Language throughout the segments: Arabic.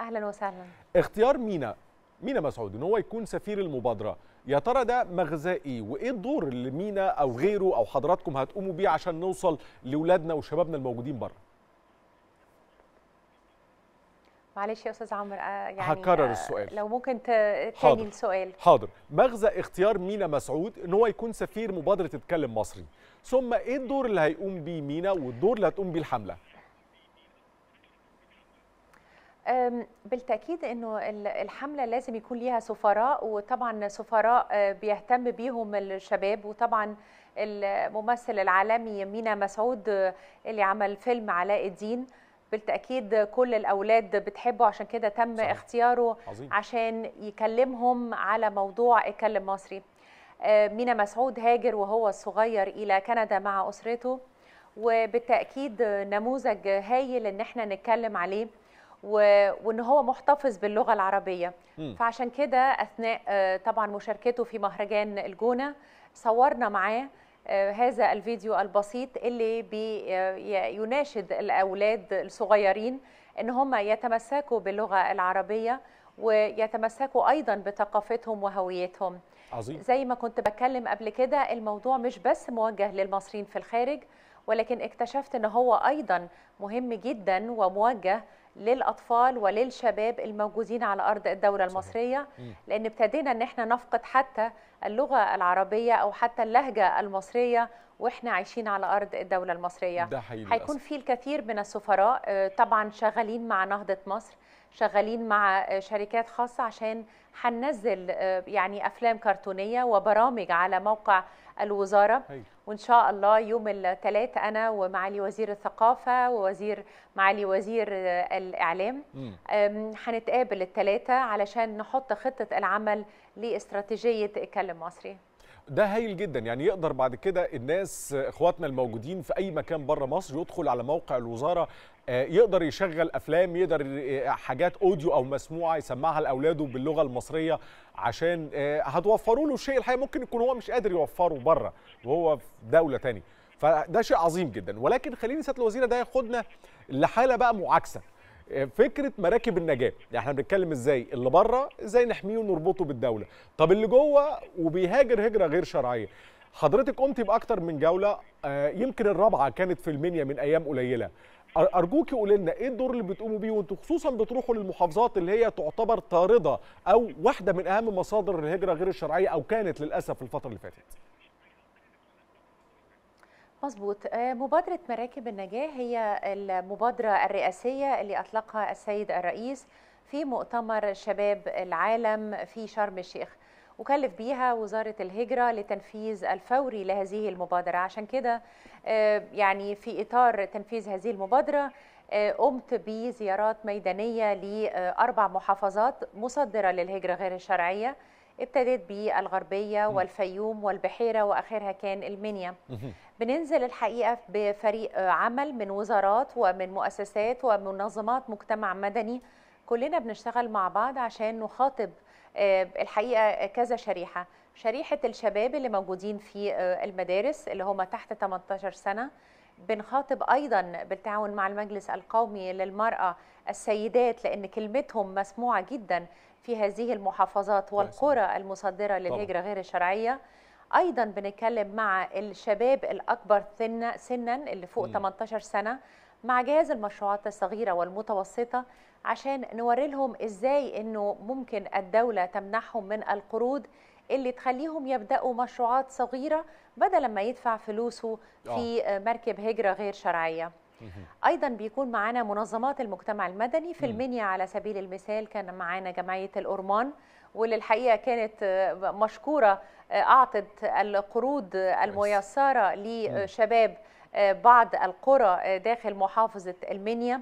اهلا وسهلا اختيار مينا مينا مسعود ان هو يكون سفير المبادره يا ترى ده مغزائي وايه الدور اللي مينا او غيره او حضراتكم هتقوموا بيه عشان نوصل لاولادنا وشبابنا الموجودين بره معلش يا استاذ عمرو آه، يعني هكرر آه، السؤال لو ممكن تاني السؤال حاضر مغزى اختيار مينا مسعود ان هو يكون سفير مبادره اتكلم مصري ثم ايه الدور اللي هيقوم بيه مينا والدور اللي هتقوم بيه الحمله بالتاكيد انه الحمله لازم يكون ليها سفراء وطبعا سفراء أه، بيهتم بيهم الشباب وطبعا الممثل العالمي مينا مسعود أه، اللي عمل فيلم علاء الدين بالتاكيد كل الاولاد بتحبه عشان كده تم صحيح. اختياره عظيم. عشان يكلمهم على موضوع اتكلم مصري أه، مينا مسعود هاجر وهو الصغير الى كندا مع اسرته وبالتاكيد نموذج هايل ان احنا نتكلم عليه وان هو محتفظ باللغه العربيه مم. فعشان كده اثناء آه، طبعا مشاركته في مهرجان الجونه صورنا معاه آه، هذا الفيديو البسيط اللي بيناشد آه، الاولاد الصغيرين ان هم يتمسكوا باللغه العربيه ويتمسكوا ايضا بثقافتهم وهويتهم عظيم. زي ما كنت بتكلم قبل كده الموضوع مش بس موجه للمصريين في الخارج ولكن اكتشفت ان هو ايضا مهم جدا وموجه للاطفال وللشباب الموجودين على ارض الدوله المصريه لان ابتدينا ان احنا نفقد حتى اللغه العربيه او حتى اللهجه المصريه واحنا عايشين على ارض الدوله المصريه ده هيكون في الكثير من السفراء آه، طبعا شغالين مع نهضه مصر شغالين مع شركات خاصة عشان هننزل آه، يعني أفلام كرتونية وبرامج على موقع الوزارة وإن شاء الله يوم الثلاث أنا ومعالي وزير الثقافة ووزير معالي وزير آه، الإعلام هنتقابل الثلاثة علشان نحط خطة العمل لاستراتيجية اتكلم مصري ده هايل جدا يعني يقدر بعد كده الناس اخواتنا الموجودين في اي مكان بره مصر يدخل على موقع الوزاره آه، يقدر يشغل افلام يقدر آه، حاجات اوديو او مسموعه يسمعها لاولاده باللغه المصريه عشان آه، هتوفروا له شيء الحقيقه ممكن يكون هو مش قادر يوفره بره وهو في دوله ثانيه فده شيء عظيم جدا ولكن خليني سياده الوزيره ده ياخدنا لحاله بقى معاكسه فكره مراكب النجاه يعني احنا بنتكلم ازاي اللي بره ازاي نحميه ونربطه بالدوله طب اللي جوه وبيهاجر هجره غير شرعيه حضرتك قمتي باكتر من جوله آه، يمكن الرابعه كانت في المنيا من ايام قليله ارجوكي قولي لنا ايه الدور اللي بتقوموا بيه وانتوا خصوصا بتروحوا للمحافظات اللي هي تعتبر طارده او واحده من اهم مصادر الهجره غير الشرعيه او كانت للاسف الفتره اللي فاتت مظبوط آه، مبادرة مراكب النجاة هي المبادرة الرئاسية اللي أطلقها السيد الرئيس في مؤتمر شباب العالم في شرم الشيخ وكلف بيها وزارة الهجرة لتنفيذ الفوري لهذه المبادرة عشان كده آه، يعني في إطار تنفيذ هذه المبادرة آه، قمت بزيارات ميدانية لأربع محافظات مصدرة للهجرة غير الشرعية ابتدت بالغربية والفيوم والبحيرة وآخرها كان المنيا بننزل الحقيقة بفريق عمل من وزارات ومن مؤسسات ومنظمات مجتمع مدني كلنا بنشتغل مع بعض عشان نخاطب آه، الحقيقة كذا شريحة شريحة الشباب اللي موجودين في آه، المدارس اللي هم تحت 18 سنة بنخاطب ايضا بالتعاون مع المجلس القومي للمراه السيدات لان كلمتهم مسموعه جدا في هذه المحافظات والقرى المصدره للهجره غير الشرعيه ايضا بنتكلم مع الشباب الاكبر سنا اللي فوق م. 18 سنه مع جهاز المشروعات الصغيرة والمتوسطة عشان نوري لهم إزاي أنه ممكن الدولة تمنحهم من القروض اللي تخليهم يبداوا مشروعات صغيره بدل ما يدفع فلوسه آه. في مركب هجره غير شرعيه ايضا بيكون معانا منظمات المجتمع المدني في المنيا على سبيل المثال كان معانا جمعيه الأرمان واللي الحقيقه كانت آه، مشكوره آه، اعطت القروض آه، الميسره لشباب بعض القرى داخل محافظه المنيا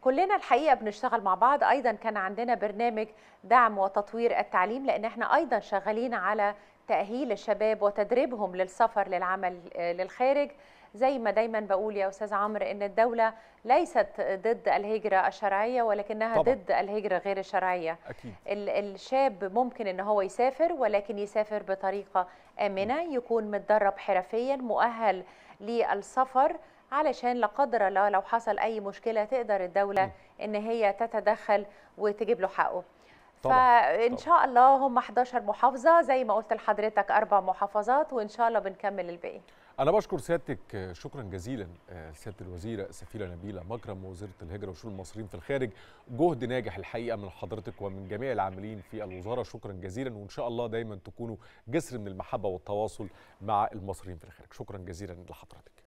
كلنا الحقيقه بنشتغل مع بعض ايضا كان عندنا برنامج دعم وتطوير التعليم لان احنا ايضا شغالين على تاهيل الشباب وتدريبهم للسفر للعمل للخارج زي ما دايما بقول يا استاذ عمرو ان الدوله ليست ضد الهجره الشرعيه ولكنها طبعا. ضد الهجره غير الشرعيه أكيد. الشاب ممكن ان هو يسافر ولكن يسافر بطريقه امنه يكون متدرب حرفيا مؤهل للسفر علشان لا قدر الله لو حصل اي مشكله تقدر الدوله ان هي تتدخل وتجيب له حقه طبعا. فان شاء الله هم 11 محافظه زي ما قلت لحضرتك اربع محافظات وان شاء الله بنكمل الباقي انا بشكر سيادتك شكرا جزيلا سياده الوزيره السفيره نبيله مكرم وزيره الهجره وشؤون المصريين في الخارج جهد ناجح الحقيقه من حضرتك ومن جميع العاملين في الوزاره شكرا جزيلا وان شاء الله دايما تكونوا جسر من المحبه والتواصل مع المصريين في الخارج شكرا جزيلا لحضرتك